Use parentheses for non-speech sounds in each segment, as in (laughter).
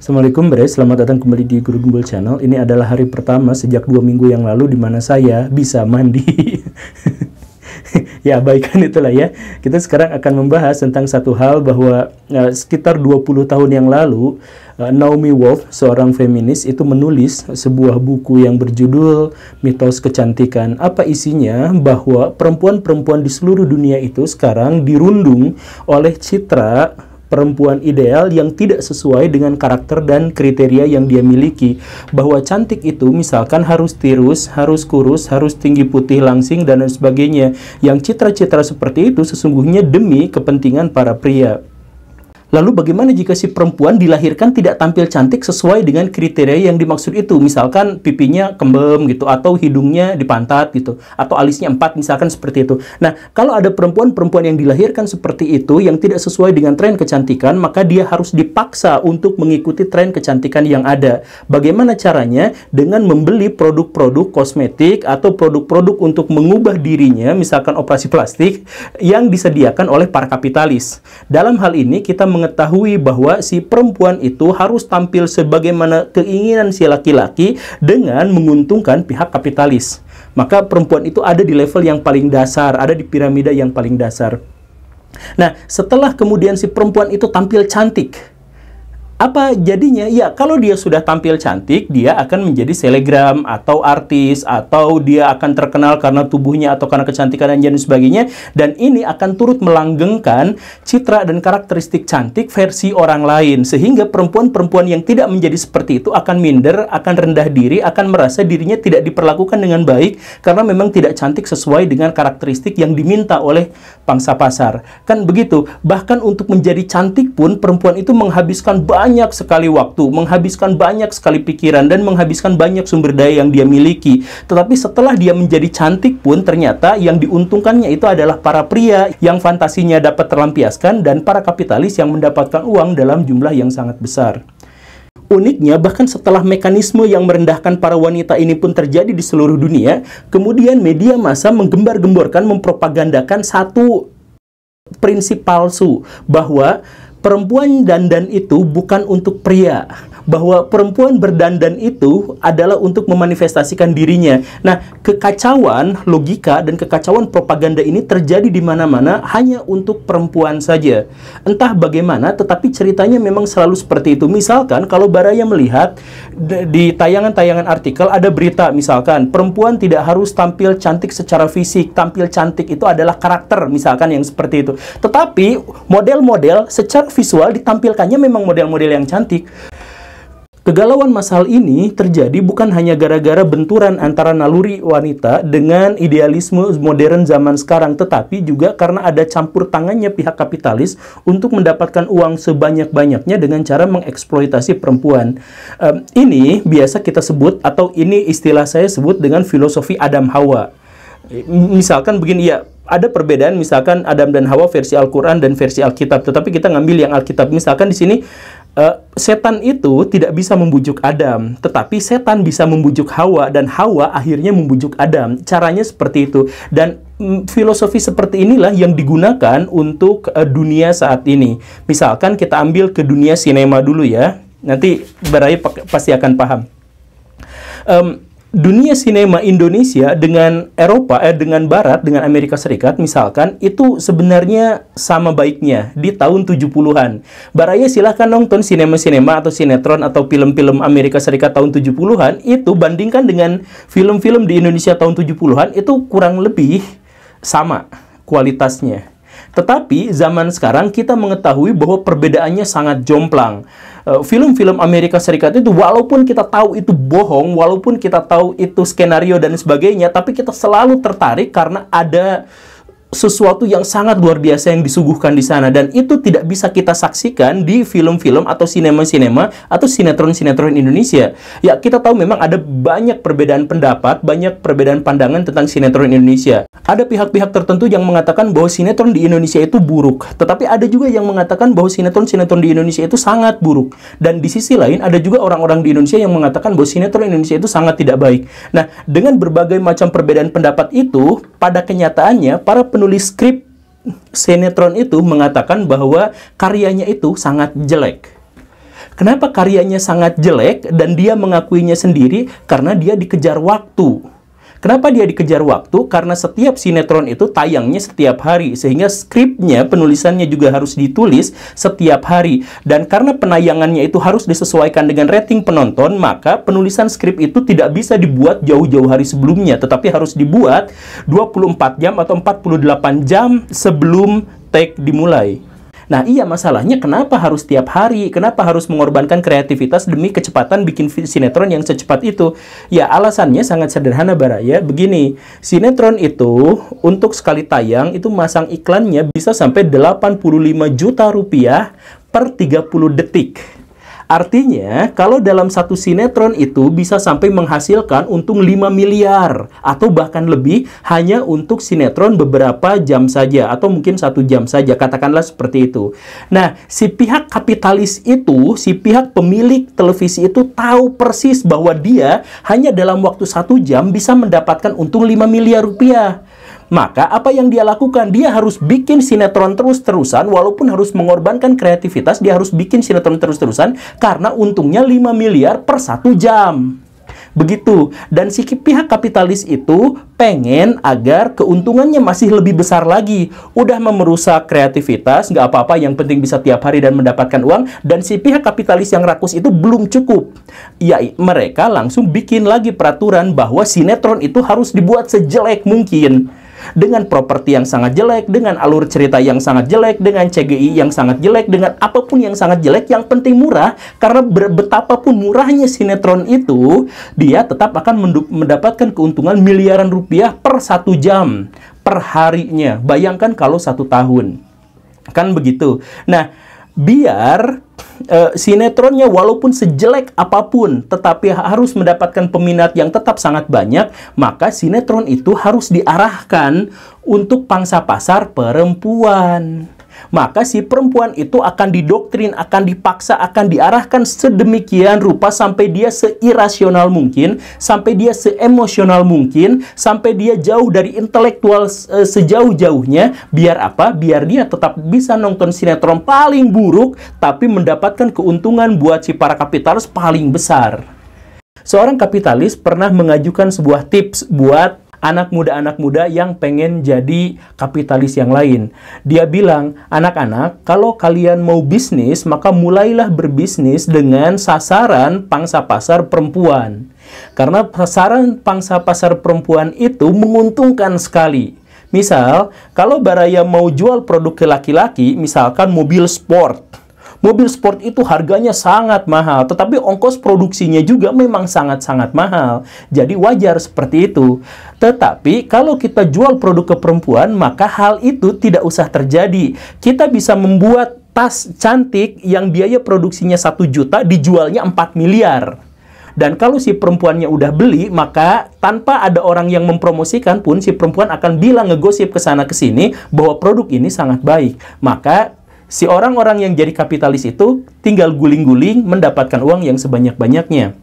Assalamualaikum Bre, selamat datang kembali di Guru Gembul Channel. Ini adalah hari pertama sejak dua minggu yang lalu di mana saya bisa mandi. (laughs) ya baikkan itulah ya. Kita sekarang akan membahas tentang satu hal bahwa uh, sekitar 20 tahun yang lalu uh, Naomi Wolf, seorang feminis itu menulis sebuah buku yang berjudul Mitos Kecantikan. Apa isinya? Bahwa perempuan-perempuan di seluruh dunia itu sekarang dirundung oleh citra perempuan ideal yang tidak sesuai dengan karakter dan kriteria yang dia miliki. Bahwa cantik itu misalkan harus tirus, harus kurus, harus tinggi putih langsing dan lain sebagainya. Yang citra-citra seperti itu sesungguhnya demi kepentingan para pria. Lalu bagaimana jika si perempuan dilahirkan tidak tampil cantik sesuai dengan kriteria yang dimaksud itu? Misalkan pipinya kembem gitu, atau hidungnya dipantat gitu, atau alisnya empat misalkan seperti itu. Nah, kalau ada perempuan-perempuan yang dilahirkan seperti itu, yang tidak sesuai dengan tren kecantikan, maka dia harus dipaksa untuk mengikuti tren kecantikan yang ada. Bagaimana caranya? Dengan membeli produk-produk kosmetik atau produk-produk untuk mengubah dirinya, misalkan operasi plastik, yang disediakan oleh para kapitalis. Dalam hal ini, kita meng mengetahui bahwa si perempuan itu harus tampil sebagaimana keinginan si laki-laki dengan menguntungkan pihak kapitalis. Maka perempuan itu ada di level yang paling dasar, ada di piramida yang paling dasar. Nah, setelah kemudian si perempuan itu tampil cantik, apa jadinya? Ya, kalau dia sudah tampil cantik, dia akan menjadi selegram atau artis atau dia akan terkenal karena tubuhnya atau karena kecantikan dan sebagainya dan ini akan turut melanggengkan citra dan karakteristik cantik versi orang lain sehingga perempuan-perempuan yang tidak menjadi seperti itu akan minder, akan rendah diri, akan merasa dirinya tidak diperlakukan dengan baik karena memang tidak cantik sesuai dengan karakteristik yang diminta oleh pangsa pasar. Kan begitu. Bahkan untuk menjadi cantik pun perempuan itu menghabiskan banyak banyak sekali waktu, menghabiskan banyak sekali pikiran, dan menghabiskan banyak sumber daya yang dia miliki. Tetapi setelah dia menjadi cantik pun, ternyata yang diuntungkannya itu adalah para pria yang fantasinya dapat terlampiaskan dan para kapitalis yang mendapatkan uang dalam jumlah yang sangat besar. Uniknya, bahkan setelah mekanisme yang merendahkan para wanita ini pun terjadi di seluruh dunia, kemudian media massa menggembar-gemborkan, mempropagandakan satu prinsip palsu bahwa perempuan dandan itu bukan untuk pria bahwa perempuan berdandan itu adalah untuk memanifestasikan dirinya. Nah, kekacauan logika dan kekacauan propaganda ini terjadi di mana-mana hanya untuk perempuan saja. Entah bagaimana, tetapi ceritanya memang selalu seperti itu. Misalkan kalau Baraya melihat di tayangan-tayangan artikel ada berita misalkan perempuan tidak harus tampil cantik secara fisik, tampil cantik itu adalah karakter misalkan yang seperti itu. Tetapi model-model secara visual ditampilkannya memang model-model yang cantik. Kegalauan masal ini terjadi bukan hanya gara-gara benturan antara naluri wanita dengan idealisme modern zaman sekarang, tetapi juga karena ada campur tangannya pihak kapitalis untuk mendapatkan uang sebanyak-banyaknya dengan cara mengeksploitasi perempuan. Um, ini biasa kita sebut atau ini istilah saya sebut dengan filosofi Adam Hawa. Misalkan begini ya, ada perbedaan misalkan Adam dan Hawa versi Al-Qur'an dan versi Alkitab, tetapi kita ngambil yang Alkitab. Misalkan di sini Uh, setan itu tidak bisa membujuk Adam, tetapi setan bisa membujuk Hawa dan Hawa akhirnya membujuk Adam. Caranya seperti itu dan mm, filosofi seperti inilah yang digunakan untuk uh, dunia saat ini. Misalkan kita ambil ke dunia sinema dulu ya. Nanti Baraya pasti akan paham. Um, dunia sinema Indonesia dengan Eropa eh dengan barat dengan Amerika Serikat misalkan itu sebenarnya sama baiknya di tahun 70-an. Baraya silahkan nonton sinema-sinema atau sinetron atau film-film Amerika Serikat tahun 70-an itu bandingkan dengan film-film di Indonesia tahun 70-an itu kurang lebih sama kualitasnya. Tetapi zaman sekarang kita mengetahui bahwa perbedaannya sangat jomplang. Eh, film-film Amerika Serikat itu walaupun kita tahu itu bohong, walaupun kita tahu itu skenario dan sebagainya, tapi kita selalu tertarik karena ada sesuatu yang sangat luar biasa yang disuguhkan di sana dan itu tidak bisa kita saksikan di film-film atau sinema-sinema atau sinetron-sinetron Indonesia. Ya, kita tahu memang ada banyak perbedaan pendapat, banyak perbedaan pandangan tentang sinetron Indonesia. Ada pihak-pihak tertentu yang mengatakan bahwa sinetron di Indonesia itu buruk, tetapi ada juga yang mengatakan bahwa sinetron-sinetron di Indonesia itu sangat buruk. Dan di sisi lain ada juga orang-orang di Indonesia yang mengatakan bahwa sinetron Indonesia itu sangat tidak baik. Nah, dengan berbagai macam perbedaan pendapat itu, pada kenyataannya para penulis skrip sinetron itu mengatakan bahwa karyanya itu sangat jelek. Kenapa karyanya sangat jelek dan dia mengakuinya sendiri? Karena dia dikejar waktu Kenapa dia dikejar waktu? Karena setiap sinetron itu tayangnya setiap hari, sehingga skripnya, penulisannya juga harus ditulis setiap hari. Dan karena penayangannya itu harus disesuaikan dengan rating penonton, maka penulisan skrip itu tidak bisa dibuat jauh-jauh hari sebelumnya, tetapi harus dibuat 24 jam atau 48 jam sebelum take dimulai. Nah, iya masalahnya kenapa harus tiap hari? Kenapa harus mengorbankan kreativitas demi kecepatan bikin sinetron yang secepat itu? Ya, alasannya sangat sederhana Baraya. Begini, sinetron itu untuk sekali tayang itu masang iklannya bisa sampai 85 juta rupiah per 30 detik. Artinya, kalau dalam satu sinetron itu bisa sampai menghasilkan untung 5 miliar atau bahkan lebih hanya untuk sinetron beberapa jam saja atau mungkin satu jam saja, katakanlah seperti itu. Nah, si pihak kapitalis itu, si pihak pemilik televisi itu tahu persis bahwa dia hanya dalam waktu satu jam bisa mendapatkan untung 5 miliar rupiah maka apa yang dia lakukan? Dia harus bikin sinetron terus-terusan walaupun harus mengorbankan kreativitas, dia harus bikin sinetron terus-terusan karena untungnya 5 miliar per satu jam. Begitu. Dan si pihak kapitalis itu pengen agar keuntungannya masih lebih besar lagi. Udah memerusak kreativitas, nggak apa-apa, yang penting bisa tiap hari dan mendapatkan uang. Dan si pihak kapitalis yang rakus itu belum cukup. Ya, mereka langsung bikin lagi peraturan bahwa sinetron itu harus dibuat sejelek mungkin dengan properti yang sangat jelek, dengan alur cerita yang sangat jelek, dengan CGI yang sangat jelek, dengan apapun yang sangat jelek, yang penting murah, karena betapapun murahnya sinetron itu, dia tetap akan mendapatkan keuntungan miliaran rupiah per satu jam, per harinya. Bayangkan kalau satu tahun. Kan begitu. Nah, biar uh, sinetronnya walaupun sejelek apapun tetapi harus mendapatkan peminat yang tetap sangat banyak, maka sinetron itu harus diarahkan untuk pangsa pasar perempuan maka si perempuan itu akan didoktrin, akan dipaksa, akan diarahkan sedemikian rupa sampai dia seirasional mungkin, sampai dia seemosional mungkin, sampai dia jauh dari intelektual e, sejauh-jauhnya. Biar apa? Biar dia tetap bisa nonton sinetron paling buruk, tapi mendapatkan keuntungan buat si para kapitalis paling besar. Seorang kapitalis pernah mengajukan sebuah tips buat anak muda-anak muda yang pengen jadi kapitalis yang lain. Dia bilang, anak-anak, kalau kalian mau bisnis, maka mulailah berbisnis dengan sasaran pangsa pasar perempuan. Karena sasaran pangsa pasar perempuan itu menguntungkan sekali. Misal, kalau Baraya mau jual produk ke laki-laki, misalkan mobil sport, Mobil sport itu harganya sangat mahal, tetapi ongkos produksinya juga memang sangat-sangat mahal. Jadi wajar seperti itu. Tetapi kalau kita jual produk ke perempuan, maka hal itu tidak usah terjadi. Kita bisa membuat tas cantik yang biaya produksinya 1 juta dijualnya 4 miliar. Dan kalau si perempuannya udah beli, maka tanpa ada orang yang mempromosikan pun si perempuan akan bilang ngegosip ke sana ke sini bahwa produk ini sangat baik. Maka si orang-orang yang jadi kapitalis itu tinggal guling-guling mendapatkan uang yang sebanyak-banyaknya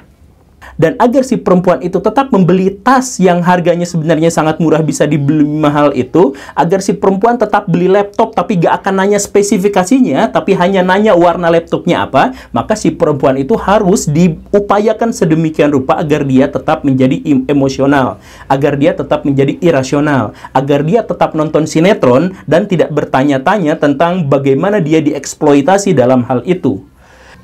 dan agar si perempuan itu tetap membeli tas yang harganya sebenarnya sangat murah bisa dibeli mahal itu agar si perempuan tetap beli laptop tapi gak akan nanya spesifikasinya tapi hanya nanya warna laptopnya apa maka si perempuan itu harus diupayakan sedemikian rupa agar dia tetap menjadi emosional agar dia tetap menjadi irasional agar dia tetap nonton sinetron dan tidak bertanya-tanya tentang bagaimana dia dieksploitasi dalam hal itu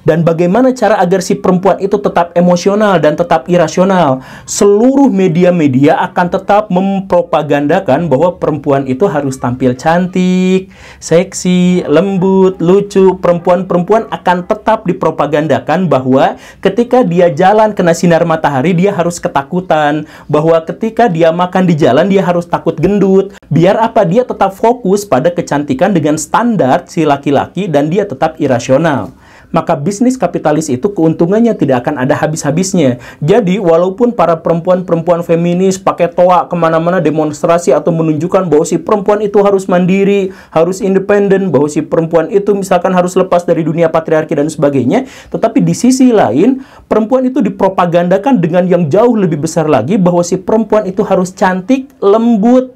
dan bagaimana cara agar si perempuan itu tetap emosional dan tetap irasional. Seluruh media-media akan tetap mempropagandakan bahwa perempuan itu harus tampil cantik, seksi, lembut, lucu. Perempuan-perempuan akan tetap dipropagandakan bahwa ketika dia jalan kena sinar matahari dia harus ketakutan, bahwa ketika dia makan di jalan dia harus takut gendut. Biar apa dia tetap fokus pada kecantikan dengan standar si laki-laki dan dia tetap irasional maka bisnis kapitalis itu keuntungannya tidak akan ada habis-habisnya. Jadi, walaupun para perempuan-perempuan feminis pakai toa kemana-mana demonstrasi atau menunjukkan bahwa si perempuan itu harus mandiri, harus independen, bahwa si perempuan itu misalkan harus lepas dari dunia patriarki dan sebagainya, tetapi di sisi lain, perempuan itu dipropagandakan dengan yang jauh lebih besar lagi bahwa si perempuan itu harus cantik, lembut,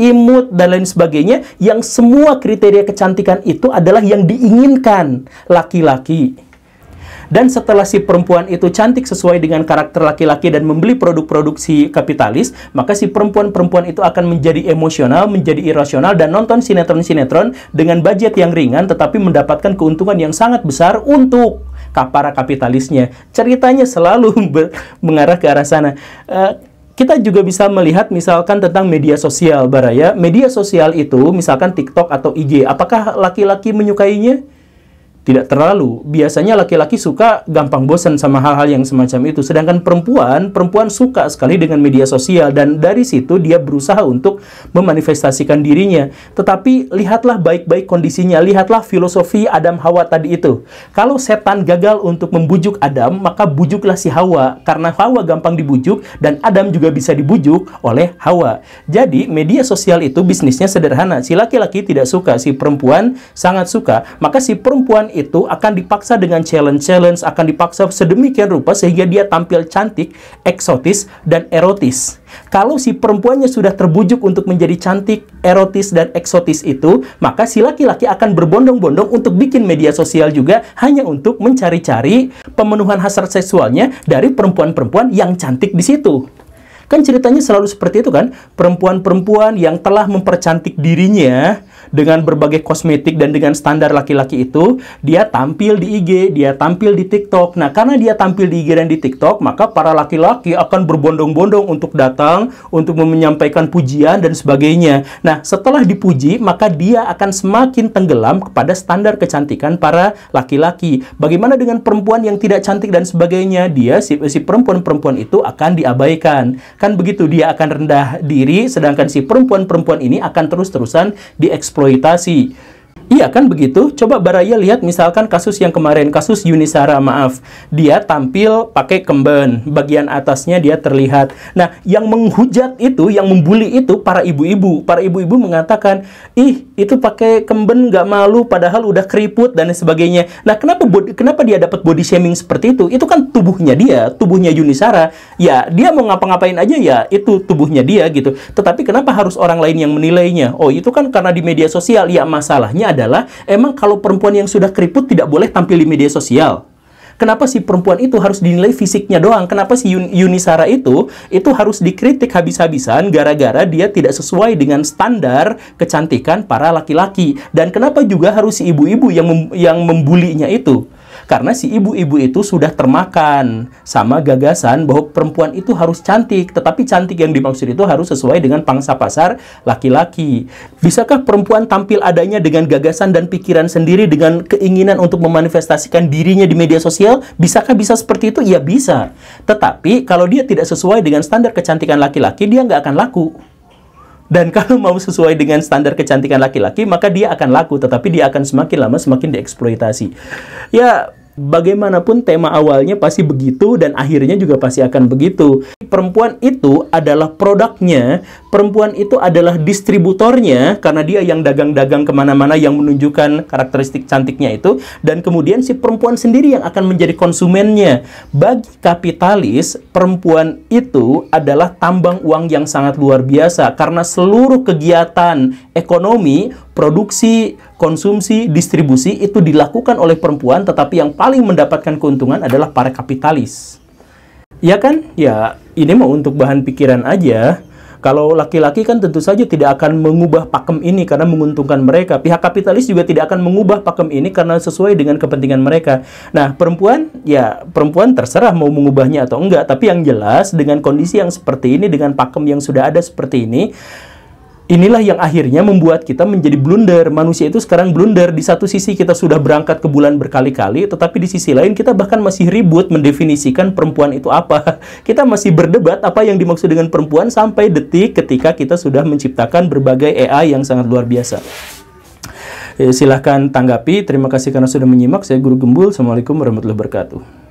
imut, dan lain sebagainya, yang semua kriteria kecantikan itu adalah yang diinginkan laki-laki. Dan setelah si perempuan itu cantik sesuai dengan karakter laki-laki dan membeli produk-produk si kapitalis, maka si perempuan-perempuan itu akan menjadi emosional, menjadi irasional, dan nonton sinetron-sinetron dengan budget yang ringan tetapi mendapatkan keuntungan yang sangat besar untuk para kapitalisnya. Ceritanya selalu (laughs) mengarah ke arah sana. Uh, kita juga bisa melihat misalkan tentang media sosial, Baraya. Media sosial itu misalkan TikTok atau IG. Apakah laki-laki menyukainya? Tidak terlalu. Biasanya laki-laki suka gampang bosan sama hal-hal yang semacam itu. Sedangkan perempuan, perempuan suka sekali dengan media sosial dan dari situ dia berusaha untuk memanifestasikan dirinya. Tetapi lihatlah baik-baik kondisinya, lihatlah filosofi Adam Hawa tadi itu. Kalau setan gagal untuk membujuk Adam, maka bujuklah si Hawa karena Hawa gampang dibujuk dan Adam juga bisa dibujuk oleh Hawa. Jadi media sosial itu bisnisnya sederhana. Si laki-laki tidak suka, si perempuan sangat suka. Maka si perempuan itu akan dipaksa dengan challenge-challenge, akan dipaksa sedemikian rupa sehingga dia tampil cantik, eksotis, dan erotis. Kalau si perempuannya sudah terbujuk untuk menjadi cantik, erotis, dan eksotis itu, maka si laki-laki akan berbondong-bondong untuk bikin media sosial juga hanya untuk mencari-cari pemenuhan hasrat seksualnya dari perempuan-perempuan yang cantik di situ. Kan ceritanya selalu seperti itu kan, perempuan-perempuan yang telah mempercantik dirinya dengan berbagai kosmetik dan dengan standar laki-laki itu, dia tampil di IG, dia tampil di TikTok. Nah, karena dia tampil di IG dan di TikTok, maka para laki-laki akan berbondong-bondong untuk datang, untuk menyampaikan pujian dan sebagainya. Nah, setelah dipuji, maka dia akan semakin tenggelam kepada standar kecantikan para laki-laki. Bagaimana dengan perempuan yang tidak cantik dan sebagainya? Dia, si, perempuan perempuan-perempuan itu akan diabaikan. Kan begitu dia akan rendah diri sedangkan si perempuan-perempuan ini akan terus-terusan dieksploitasi. Iya kan begitu? Coba Baraya lihat misalkan kasus yang kemarin, kasus Yunisara maaf. Dia tampil pakai kemben, bagian atasnya dia terlihat. Nah, yang menghujat itu, yang membuli itu para ibu-ibu. Para ibu-ibu mengatakan, ih itu pakai kemben nggak malu, padahal udah keriput dan sebagainya. Nah, kenapa body, kenapa dia dapat body shaming seperti itu? Itu kan tubuhnya dia, tubuhnya Yunisara. Ya, dia mau ngapa-ngapain aja ya, itu tubuhnya dia gitu. Tetapi kenapa harus orang lain yang menilainya? Oh, itu kan karena di media sosial. Ya, masalahnya adalah emang kalau perempuan yang sudah keriput tidak boleh tampil di media sosial. Kenapa si perempuan itu harus dinilai fisiknya doang? Kenapa si Yuni Yunisara itu itu harus dikritik habis-habisan gara-gara dia tidak sesuai dengan standar kecantikan para laki-laki? Dan kenapa juga harus si ibu-ibu yang mem yang membulinya itu? Karena si ibu-ibu itu sudah termakan sama gagasan bahwa perempuan itu harus cantik, tetapi cantik yang dimaksud itu harus sesuai dengan pangsa pasar laki-laki. Bisakah perempuan tampil adanya dengan gagasan dan pikiran sendiri dengan keinginan untuk memanifestasikan dirinya di media sosial? Bisakah bisa seperti itu? Ya bisa. Tetapi kalau dia tidak sesuai dengan standar kecantikan laki-laki, dia nggak akan laku. Dan kalau mau sesuai dengan standar kecantikan laki-laki, maka dia akan laku, tetapi dia akan semakin lama semakin dieksploitasi. Ya, bagaimanapun tema awalnya pasti begitu dan akhirnya juga pasti akan begitu perempuan itu adalah produknya, perempuan itu adalah distributornya, karena dia yang dagang-dagang kemana-mana yang menunjukkan karakteristik cantiknya itu, dan kemudian si perempuan sendiri yang akan menjadi konsumennya. Bagi kapitalis, perempuan itu adalah tambang uang yang sangat luar biasa, karena seluruh kegiatan ekonomi, produksi, konsumsi, distribusi itu dilakukan oleh perempuan, tetapi yang paling mendapatkan keuntungan adalah para kapitalis. Ya kan? Ya, ini mau untuk bahan pikiran aja. Kalau laki-laki kan tentu saja tidak akan mengubah pakem ini karena menguntungkan mereka. Pihak kapitalis juga tidak akan mengubah pakem ini karena sesuai dengan kepentingan mereka. Nah, perempuan ya perempuan terserah mau mengubahnya atau enggak, tapi yang jelas dengan kondisi yang seperti ini dengan pakem yang sudah ada seperti ini inilah yang akhirnya membuat kita menjadi blunder. Manusia itu sekarang blunder. Di satu sisi kita sudah berangkat ke bulan berkali-kali, tetapi di sisi lain kita bahkan masih ribut mendefinisikan perempuan itu apa. (laughs) Kita masih berdebat apa yang dimaksud dengan perempuan sampai detik ketika kita sudah menciptakan berbagai AI yang sangat luar biasa. Eh, silahkan tanggapi. Terima kasih karena sudah menyimak. Saya Guru Gembul. Assalamualaikum warahmatullahi wabarakatuh.